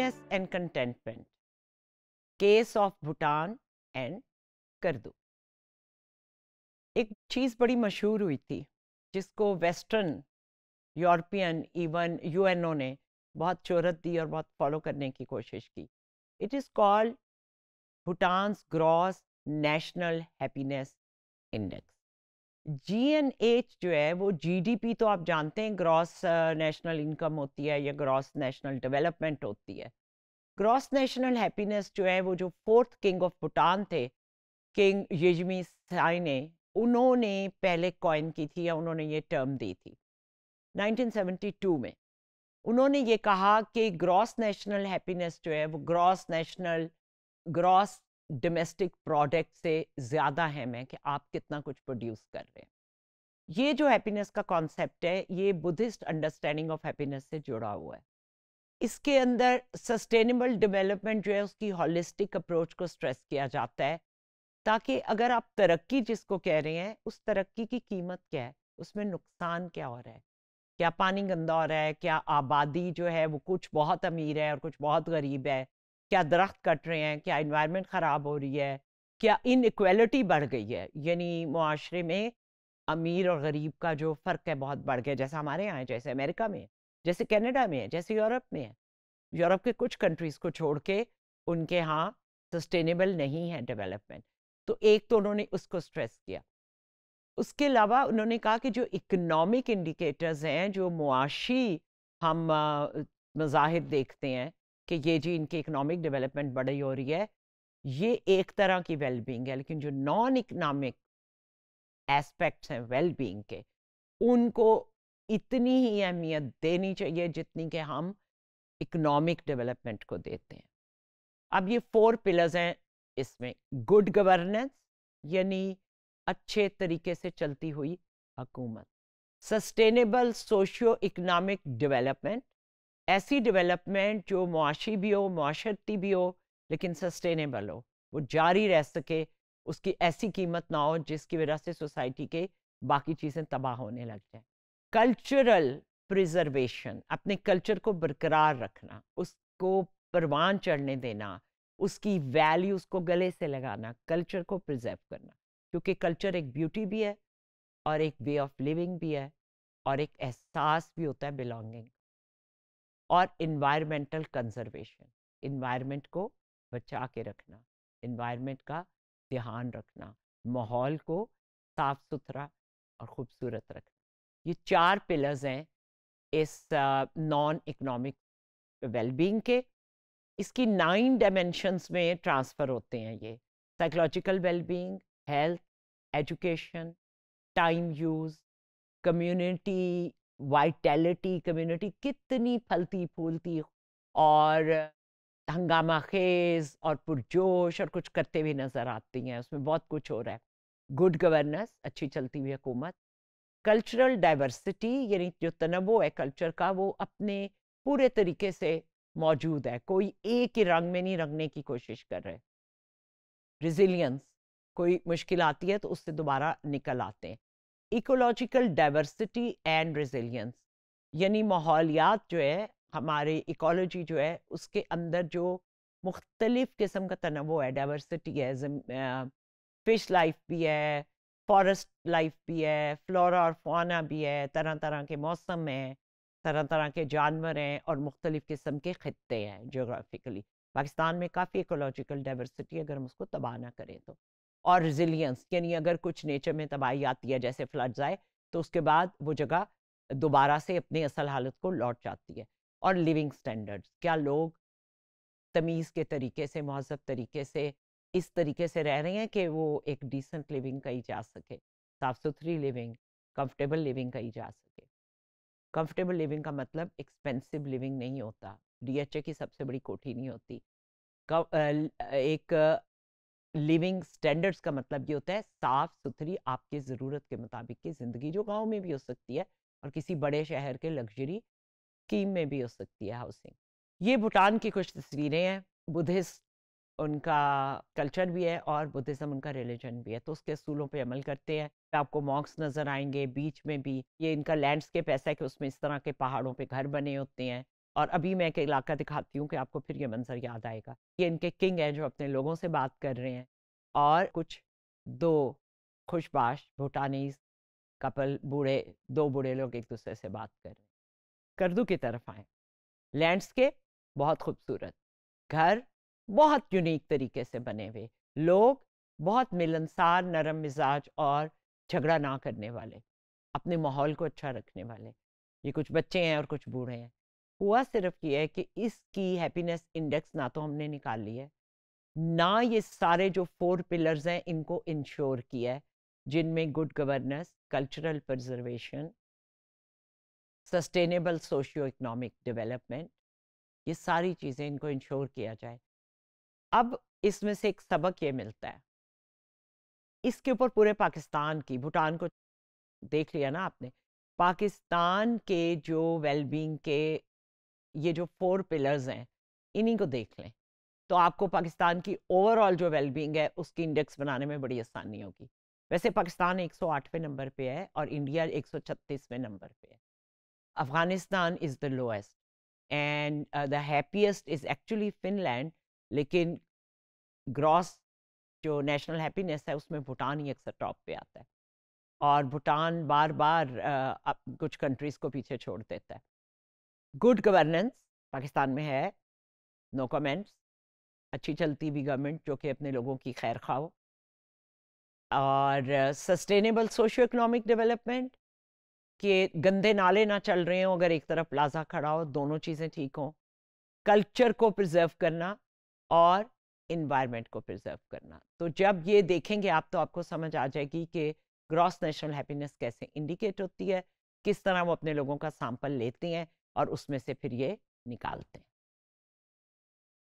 happiness and contentment case of Bhutan and करदू एक चीज़ बड़ी मशहूर हुई थी जिसको वेस्टर्न यूरोपियन इवन यूएनओ ने बहुत शोहरत दी और बहुत फॉलो करने की कोशिश की it is called Bhutan gross national happiness index G N H जो है वो जी डी पी तो आप जानते हैं ग्रॉस नेशनल इनकम होती है या ग्रॉस नेशनल डेवलपमेंट होती है ग्रॉस नेशनल हैप्पीनेस जो है वो जो फोर्थ किंग ऑफ भूटान थे किंग यजमी साई ने उन्होंने पहले कॉइन की थी या उन्होंने ये टर्म दी थी 1972 में उन्होंने ये कहा कि ग्रॉस नेशनल हैप्पीनेस जो है वो gross national gross domestic product से ज़्यादा है मैं कि आप कितना कुछ प्रोड्यूस कर रहे हैं ये जो हैप्पीनेस का कॉन्सेप्ट है ये बुद्धिस्ट अंडरस्टैंडिंग ऑफ हैप्पीनेस से जुड़ा हुआ है इसके अंदर सस्टेनेबल डेवलपमेंट जो है उसकी हॉलिस्टिक अप्रोच को स्ट्रेस किया जाता है ताकि अगर आप तरक्की जिसको कह रहे हैं उस तरक्की की कीमत क्या है उसमें नुकसान क्या हो रहा है क्या पानी गंदा हो रहा है क्या आबादी जो है वो कुछ बहुत अमीर है और कुछ बहुत गरीब है क्या दरख्त कट रहे हैं क्या इन्वायरमेंट ख़राब हो रही है क्या इनक्वेलिटी बढ़ गई है यानी माशरे में अमीर और गरीब का जो फ़र्क है बहुत बढ़ गया जैसा हमारे यहाँ है जैसे अमेरिका में है जैसे कैनेडा में है जैसे यूरोप में है यूरोप के कुछ कंट्रीज़ को छोड़ के उनके यहाँ सस्टेनेबल नहीं है डेवलपमेंट तो एक तो उन्होंने उसको स्ट्रेस किया उसके अलावा उन्होंने कहा कि जो इकनॉमिक इंडिकेटर्स हैं जो मुआशी हम मज़ाहिर देखते हैं कि ये जी इनकी इकोनॉमिक डेवलपमेंट बड़ी हो रही है ये एक तरह की वेलबींग है लेकिन जो नॉन इकनॉमिक एस्पेक्ट्स हैं वेलबींग के उनको इतनी ही अहमियत देनी चाहिए जितनी कि हम इकोनॉमिक डेवलपमेंट को देते हैं अब ये फोर पिलर्स हैं इसमें गुड गवर्नेंस यानी अच्छे तरीके से चलती हुई हुकूमत सस्टेनेबल सोशियो इकोनॉमिक डेवलपमेंट ऐसी डेवलपमेंट जो मुआशी भी हो माशरती भी हो लेकिन सस्टेनेबल हो वो जारी रह सके उसकी ऐसी कीमत ना हो जिसकी वजह से सोसाइटी के बाकी चीज़ें तबाह होने लग जाए कल्चरल प्रिजर्वेशन अपने कल्चर को बरकरार रखना उसको परवान चढ़ने देना उसकी वैल्यूज़ को गले से लगाना कल्चर को प्रिजर्व करना क्योंकि कल्चर एक ब्यूटी भी है और एक वे ऑफ लिविंग भी है और एक एहसास भी होता है बिलोंगिंग और इन्वायरमेंटल कंजर्वेशन इन्वायरमेंट को बचा के रखना इन्वायरमेंट का ध्यान रखना माहौल को साफ सुथरा और ख़ूबसूरत रखना ये चार पिलर्स हैं इस नॉन इकोनॉमिक वेलबींग के इसकी नाइन डायमेंशंस में ट्रांसफ़र होते हैं ये psychological wellbeing health education time use community vitality community कितनी फलती फूलती और हंगामा खेज और पुरजोश और कुछ करते हुए नज़र आती हैं उसमें बहुत कुछ हो रहा है गुड गवर्नेंस अच्छी चलती हुई हुकूमत कल्चरल डाइवर्सिटी यानी जो तनवो है कल्चर का वो अपने पूरे तरीके से मौजूद है कोई एक ही रंग में नहीं रंगने की कोशिश कर रहे रिजिलियंस कोई मुश्किल आती है तो उससे दोबारा निकल आते हैं इकोलॉजिकल डाइवर्सिटी एंड रेजिलियंस यानी माहौलियात जो है हमारे इकोलॉजी जो है उसके अंदर जो मुख्तलिफ़ किस्म का तनवो है डाइवर्सिटी है फ़िश लाइफ भी है फॉरेस्ट लाइफ भी है फ्लोरा और फाना भी है तरह तरह के मौसम हैं तरह तरह के जानवर हैं और मुख्तलिफ़ किस्म के ख़त्े हैं जोग्राफिकली पाकिस्तान में काफ़ी इकोलॉजिकल डाइवर्सिटी अगर हम उसको तबाह ना करें तो और रिजिलियंस यानी अगर कुछ नेचर में तबाही आती है जैसे फ्लड्स आए तो उसके बाद वो जगह दोबारा से अपनी असल हालत को लौट जाती है और लिविंग स्टैंडर्ड्स क्या लोग तमीज़ के तरीके से महजब तरीके से इस तरीके से रह रहे हैं कि वो एक डिसेंट लिविंग कही जा सके साफ़ सुथरी लिविंग कंफर्टेबल लिविंग कही जा सके कंफर्टेबल लिविंग का मतलब एक्सपेंसिव लिविंग नहीं होता डीएचए की सबसे बड़ी कोठी नहीं होती एक लिविंग स्टैंडर्ड्स का मतलब ये होता है साफ सुथरी आपकी ज़रूरत के मुताबिक की ज़िंदगी जो गाँव में भी हो सकती है और किसी बड़े शहर के लग्जरी स्कीम में भी हो सकती है हाउसिंग ये भूटान की कुछ तस्वीरें हैं बुद्धिस्ट उनका कल्चर भी है और बुद्धिज़्म उनका रिलीजन भी है तो उसके असूलों पे अमल करते हैं आपको मॉक्स नज़र आएंगे बीच में भी ये इनका लैंडस्केप ऐसा है कि उसमें इस तरह के पहाड़ों पे घर बने होते हैं और अभी मैं एक इलाका दिखाती हूँ कि आपको फिर ये मंजर याद आएगा ये इनके किंग हैं जो अपने लोगों से बात कर रहे हैं और कुछ दो खुशबाश भूटानीज कपल बूढ़े दो बूढ़े लोग एक दूसरे से बात कर रहे हैं करदू की तरफ आए लैंडस्केप बहुत खूबसूरत घर बहुत यूनिक तरीके से बने हुए लोग बहुत मिलनसार नरम मिजाज और झगड़ा ना करने वाले अपने माहौल को अच्छा रखने वाले ये कुछ बच्चे हैं और कुछ बूढ़े हैं हुआ सिर्फ ये है कि इसकी हैप्पीनेस इंडेक्स ना तो हमने निकाल ली है ना ये सारे जो फोर पिलर्स हैं इनको इंश्योर किया है जिनमें good governance cultural preservation sustainable socio economic development ये सारी चीज़ें इनको इंश्योर किया जाए अब इसमें से एक सबक ये मिलता है इसके ऊपर पूरे पाकिस्तान की भूटान को देख लिया ना आपने पाकिस्तान के जो वेलबींग के ये जो फोर पिलर्स हैं इन्हीं को देख लें तो आपको पाकिस्तान की ओवरऑल जो वेलबींग है उसकी इंडेक्स बनाने में बड़ी आसानी होगी वैसे पाकिस्तान 108वें नंबर पे है और इंडिया 136वें नंबर पे है Afghanistan is the lowest and the happiest is actually Finland लेकिन ग्रॉस जो नेशनल हैप्पीनेस है उसमें भूटान ही अक्सर टॉप पे आता है और भूटान बार बार uh, कुछ कंट्रीज़ को पीछे छोड़ देता है गुड गवर्नेंस पाकिस्तान में है नो no कमेंट्स अच्छी चलती भी गवर्नमेंट जो कि अपने लोगों की खैर खाओ और सस्टेनेबल सोशो इकोनॉमिक डेवलपमेंट के गंदे नाले ना चल रहे हों अगर एक तरफ प्लाजा खड़ा हो दोनों चीज़ें ठीक हों कल्चर को प्रिजर्व करना और इन्वायरमेंट को प्रिजर्व करना तो जब ये देखेंगे आप तो आपको समझ आ जाएगी कि ग्रॉस नेशनल हैप्पीनेस कैसे इंडिकेट होती है किस तरह वो अपने लोगों का सैंपल लेते हैं और उसमें से फिर ये निकालते हैं